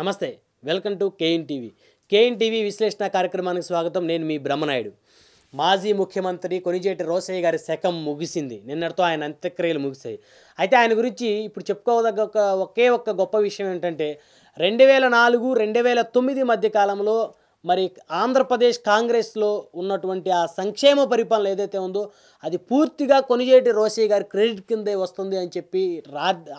నమస్తే welcome to KN TV KN TV విశ్లేషణ కార్యక్రమానికి స్వాగతం నేను మీ బ్రహ్మనాయుడు మాజీ ముఖ్యమంత్రి కొనిజేటి రోసయ్య గారి శకం ముగిసింది నిన్నటితో ఆయన అంత్యక్రియలు ముగిశాయి అయితే ఆయన గురించి ఇప్పుడు చెప్పుకోదగ్గ ఒక ఒకే ఒక్క గొప్ప విషయం ఏంటంటే రెండు వేల నాలుగు రెండు వేల తొమ్మిది మధ్య కాలంలో మరి ఆంధ్రప్రదేశ్ కాంగ్రెస్లో ఉన్నటువంటి ఆ సంక్షేమ పరిపాలన ఏదైతే ఉందో అది పూర్తిగా కొనిజేటి రోసయ్య గారి క్రెడిట్ కిందే వస్తుంది అని చెప్పి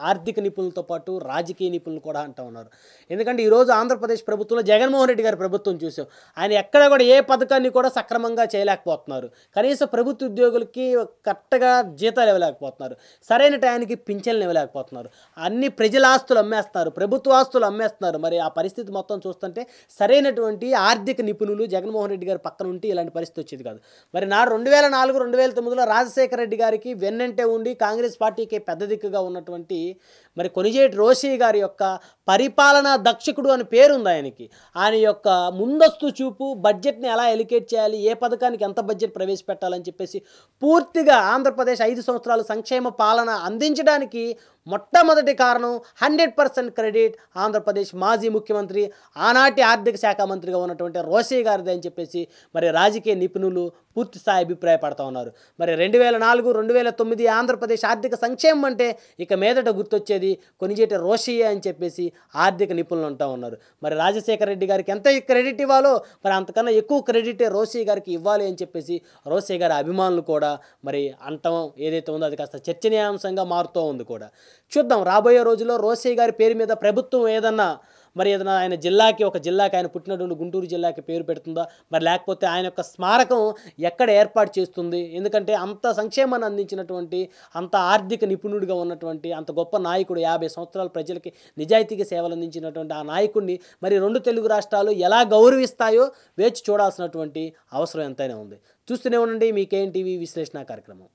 ఆర్థిక నిపుణులతో పాటు రాజకీయ నిపుణులు కూడా అంటూ ఉన్నారు ఎందుకంటే ఈరోజు ఆంధ్రప్రదేశ్ ప్రభుత్వంలో జగన్మోహన్ రెడ్డి గారి ప్రభుత్వం చూసాం ఆయన ఎక్కడ కూడా ఏ పథకాన్ని కూడా సక్రమంగా చేయలేకపోతున్నారు కనీసం ప్రభుత్వ ఉద్యోగులకి కరెక్ట్గా జీతాలు ఇవ్వలేకపోతున్నారు సరైన టైంకి పింఛన్లు ఇవ్వలేకపోతున్నారు అన్ని ప్రజల ఆస్తులు అమ్మేస్తున్నారు ప్రభుత్వ ఆస్తులు అమ్మేస్తున్నారు మరి ఆ పరిస్థితి మొత్తం చూస్తుంటే సరైనటువంటి ఆర్థిక నిపుణులు జగన్మోహన్ రెడ్డి గారు పక్కన ఉంటే ఇలాంటి పరిస్థితి వచ్చేది కాదు మరి నా రెండు వేల నాలుగు రెండు వేల తొమ్మిదిలో రాజశేఖర రెడ్డి గారికి వెన్నంటే ఉండి కాంగ్రెస్ పార్టీకి పెద్ద దిక్కుగా ఉన్నటువంటి మరి కొనిజేటి రోషి గారి యొక్క పరిపాలనా దక్షకుడు అని పేరుంది ఆయనకి ఆయన యొక్క ముందస్తు చూపు బడ్జెట్ని ఎలా ఎలికేట్ చేయాలి ఏ పథకానికి ఎంత బడ్జెట్ ప్రవేశపెట్టాలని చెప్పేసి పూర్తిగా ఆంధ్రప్రదేశ్ ఐదు సంవత్సరాలు సంక్షేమ పాలన అందించడానికి మొట్టమొదటి కారణం హండ్రెడ్ పర్సెంట్ క్రెడిట్ ఆంధ్రప్రదేశ్ మాజీ ముఖ్యమంత్రి ఆనాటి ఆర్థిక శాఖ మంత్రిగా ఉన్నటువంటి ఉన్నటువంటి రోసయ్య గారిది అని చెప్పేసి మరి రాజకీయ నిపుణులు పూర్తి స్థాయి అభిప్రాయపడతా ఉన్నారు మరి రెండు వేల నాలుగు రెండు వేల తొమ్మిది ఆంధ్రప్రదేశ్ ఆర్థిక సంక్షేమం అంటే ఇక మీదట గుర్తొచ్చేది కొనిచేటి రోషయ్య అని చెప్పేసి ఆర్థిక నిపుణులు ఉంటా ఉన్నారు మరి రాజశేఖర రెడ్డి గారికి ఎంత క్రెడిట్ ఇవ్వాలో మరి అంతకన్నా ఎక్కువ క్రెడిట్ రోషయ్య గారికి ఇవ్వాలి అని చెప్పేసి రోషయ్య గారి అభిమానులు కూడా మరి అంటం ఏదైతే ఉందో అది కాస్త చర్చనీయాంశంగా మారుతూ ఉంది కూడా చూద్దాం రాబోయే రోజుల్లో రోసయ్య గారి పేరు మీద ప్రభుత్వం ఏదన్నా మరి ఏదైనా ఆయన జిల్లాకి ఒక జిల్లాకి ఆయన పుట్టినటువంటి గుంటూరు జిల్లాకి పేరు పెడుతుందా మరి లేకపోతే ఆయన యొక్క స్మారకం ఎక్కడ ఏర్పాటు చేస్తుంది ఎందుకంటే అంత సంక్షేమాన్ని అందించినటువంటి అంత ఆర్థిక నిపుణుడిగా ఉన్నటువంటి అంత గొప్ప నాయకుడు యాభై సంవత్సరాల ప్రజలకి నిజాయితీగా సేవలు అందించినటువంటి ఆ నాయకుడిని మరి రెండు తెలుగు రాష్ట్రాలు ఎలా గౌరవిస్తాయో వేచి చూడాల్సినటువంటి అవసరం ఎంతైనా ఉంది చూస్తూనే ఉండండి మీకేం టీవీ విశ్లేషణ కార్యక్రమం